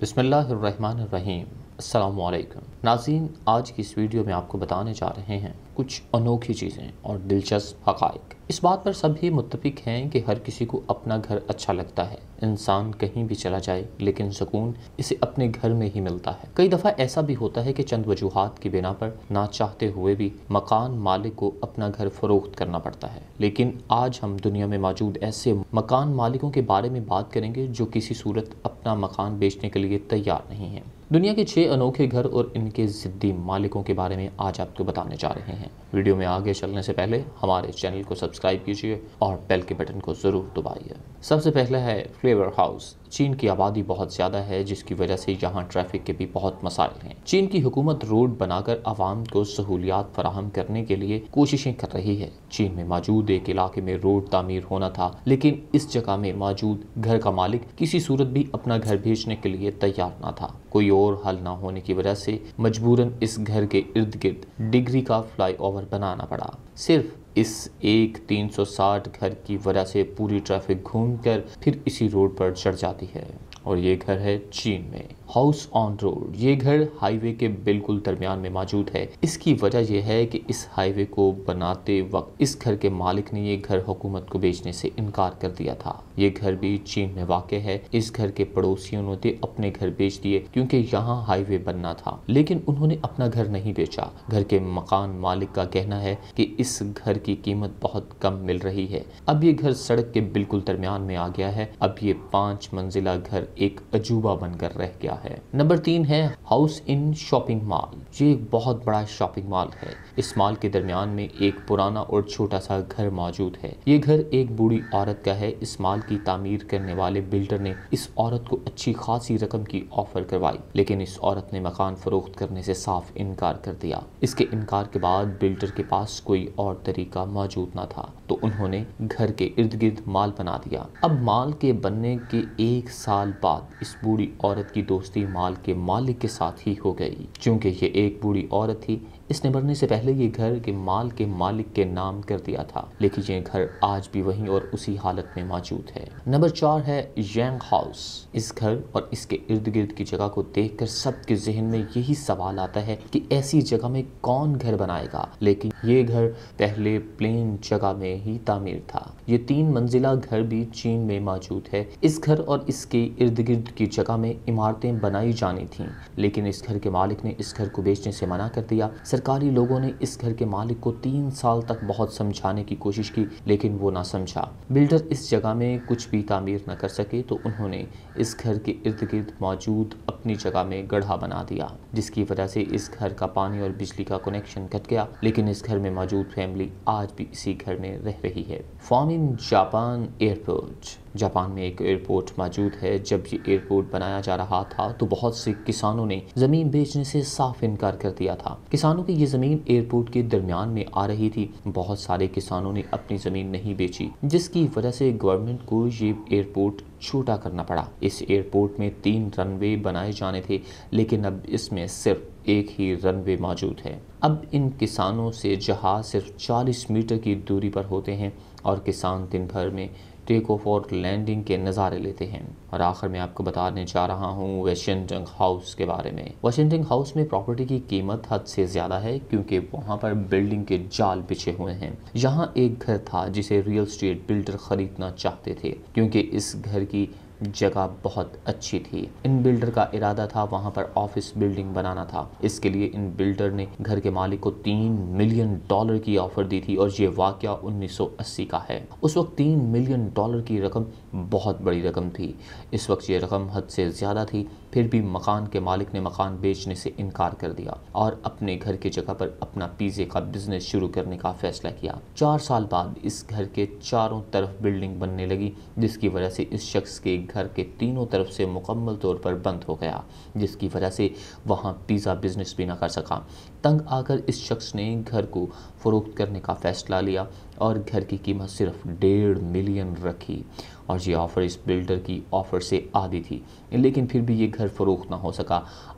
बिसमीम अल्लाम नाजीन आज की इस वीडियो में आपको बताने जा रहे हैं कुछ अनोखी चीज़ें और दिलचस्प हक़ इस बात पर सभी मुतफिक हैं कि हर किसी को अपना घर अच्छा लगता है इंसान कहीं भी चला जाए लेकिन सुकून इसे अपने घर में ही मिलता है कई दफ़ा ऐसा भी होता है कि चंद वजूहत की बिना पर ना चाहते हुए भी मकान मालिक को अपना घर फरोख्त करना पड़ता है लेकिन आज हम दुनिया में मौजूद ऐसे मकान मालिकों के बारे में बात करेंगे जो किसी सूरत अपना मकान बेचने के लिए तैयार नहीं है दुनिया के छः अनोखे घर और इनके ज़िद्दी मालिकों के बारे में आज आपको बताने जा रहे हैं वीडियो में आगे चलने से पहले हमारे चैनल को सब्सक्राइब कीजिए और बेल के बटन को ज़रूर दबाइए सबसे पहला है फ्लेवर हाउस चीन की आबादी बहुत ज़्यादा है जिसकी वजह से यहाँ ट्रैफिक के भी बहुत मसाइल हैं चीन की हुकूमत रोड बनाकर आवाम को सहूलियात फराहम करने के लिए कोशिशें कर रही है चीन में मौजूद एक इलाके में रोड तामीर होना था लेकिन इस जगह में मौजूद घर का मालिक किसी सूरत भी अपना घर भेजने के लिए तैयार न था कोई और हल न होने की वजह से मजबूरन इस घर के इर्द गिर्द डिग्री का फ्लाई ओवर बनाना पड़ा सिर्फ इस एक 360 घर की वजह से पूरी ट्रैफिक घूमकर फिर इसी रोड पर चढ़ जाती है और ये घर है चीन में हाउस ऑन रोड ये घर हाईवे के बिल्कुल दरमियान में मौजूद है इसकी वजह यह है कि इस हाईवे को बनाते वक्त इस घर के मालिक ने ये घर हुकूमत को बेचने से इनकार कर दिया था ये घर भी चीन में वाक़ है इस घर के पड़ोसियों ने अपने घर बेच दिए क्योंकि यहाँ हाईवे बनना था लेकिन उन्होंने अपना घर नहीं बेचा घर के मकान मालिक का कहना है कि इस घर की कीमत बहुत कम मिल रही है अब ये घर सड़क के बिल्कुल दरमियान में आ गया है अब ये पांच मंजिला घर एक अजूबा बनकर रह गया है नंबर तीन है हाउस इन शॉपिंग मॉल ये एक बहुत बड़ा शॉपिंग मॉल है इस मॉल के दरमियान में एक पुराना और छोटा सा घर मौजूद है ये घर एक बूढ़ी औरत का है इस मॉल की तामीर करने वाले बिल्डर ने इस औरत को अच्छी खासी रकम की ऑफर करवाई लेकिन इस औरत ने मकान फरोख्त करने से साफ इनकार कर दिया इसके इनकार के बाद बिल्डर के पास कोई और तरीका मौजूद ना था तो उन्होंने घर के इर्द गिर्द माल बना दिया अब माल के बनने के एक साल बाद इस बूढ़ी औरत की दोस्ती माल के मालिक के साथ ही हो गई क्योंकि ये एक बूढ़ी औरत थी इसने मरने से पहले ये घर के माल के मालिक के नाम कर दिया था लेकिन ये घर आज भी वहीं और उसी हालत में मौजूद है नंबर चार है यंग हाउस इस घर और इसके इर्द गिर्द की जगह को देखकर सबके जहन में यही सवाल आता है कि ऐसी जगह में कौन घर बनाएगा लेकिन ये घर पहले प्लेन जगह में ही तामीर था ये तीन मंजिला घर भी चीन में मौजूद है इस घर और इसके इर्द गिर्द की जगह में इमारतें बनाई जानी थी लेकिन इस घर के मालिक ने इस घर को बेचने से मना कर दिया सरकारी लोगों ने इस घर के मालिक को तीन साल तक बहुत समझाने की कोशिश की लेकिन वो ना समझा बिल्डर इस जगह में कुछ भी तामीर न कर सके तो उन्होंने इस घर के इर्द गिर्द मौजूद अपनी जगह में गढ़ा बना दिया जिसकी वजह से इस घर का पानी और बिजली का कनेक्शन कट गया लेकिन इस घर में मौजूद फैमिली आज भी इसी घर में रह रही है फॉर्म इन जापान एयरपोर्ट जापान में एक एयरपोर्ट मौजूद है जब ये एयरपोर्ट बनाया जा रहा था तो बहुत से किसानों ने जमीन बेचने से साफ इनकार कर दिया था किसानों की ये जमीन एयरपोर्ट के दरमियान में आ रही थी बहुत सारे किसानों ने अपनी जमीन नहीं बेची जिसकी वजह से गवर्नमेंट को ये एयरपोर्ट छोटा करना पड़ा इस एयरपोर्ट में तीन रनवे बनाए जाने थे लेकिन अब इसमें सिर्फ एक ही रनवे मौजूद है अब इन किसानों से जहाज सिर्फ 40 मीटर की दूरी पर होते हैं और किसान दिन भर में टेक ऑफ और लैंडिंग के नज़ारे लेते हैं और आखिर में आपको बताने जा रहा हूँ वाशिंगटन हाउस के बारे में वाशिंगटन हाउस में प्रॉपर्टी की कीमत हद से ज़्यादा है क्योंकि वहाँ पर बिल्डिंग के जाल बिछे हुए हैं यहाँ एक घर था जिसे रियल स्टेट बिल्डर खरीदना चाहते थे क्योंकि इस घर की जगह बहुत अच्छी थी इन बिल्डर का इरादा था वहाँ पर ऑफिस बिल्डिंग बनाना था इसके लिए इन बिल्डर ने घर के मालिक को तीन मिलियन डॉलर की ऑफर दी थी और ये वाक्य 1980 का है उस वक्त तीन मिलियन डॉलर की रकम बहुत बड़ी रकम थी इस वक्त ये रकम हद से ज़्यादा थी फिर भी मकान के मालिक ने मकान बेचने से इनकार कर दिया और अपने घर की जगह पर अपना पिज़्ज़े का बिजनेस शुरू करने का फैसला किया चार साल बाद इस घर के चारों तरफ बिल्डिंग बनने लगी जिसकी वजह से इस शख्स के घर के तीनों तरफ से मुकम्मल तौर पर बंद हो गया जिसकी वजह से वहाँ पिज़्ज़ा बिजनेस भी ना कर सका तंग आकर इस शख्स ने घर को फ़रोख्त करने का फ़ैसला लिया और घर की कीमत सिर्फ डेढ़ मिलियन रखी और ये ऑफ़र इस बिल्डर की ऑफ़र से आधी थी लेकिन फिर भी ये घर फरोख ना हो सका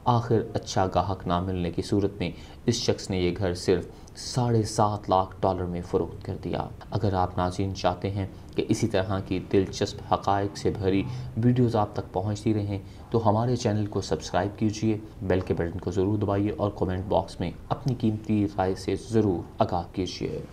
आखिर अच्छा गाहक ना मिलने की सूरत में इस शख्स ने यह घर सिर्फ साढ़े सात लाख डॉलर में फ़रोख्त कर दिया अगर आप नाजीन चाहते हैं कि इसी तरह की दिलचस्प हक़ाइक से भरी वीडियोज़ आप तक पहुँचती रहें तो हमारे चैनल को सब्सक्राइब कीजिए बेल के बटन को ज़रूर दबाइए और कमेंट बॉक्स में अपनी कीमती राय से ज़रूर आगाह कीजिए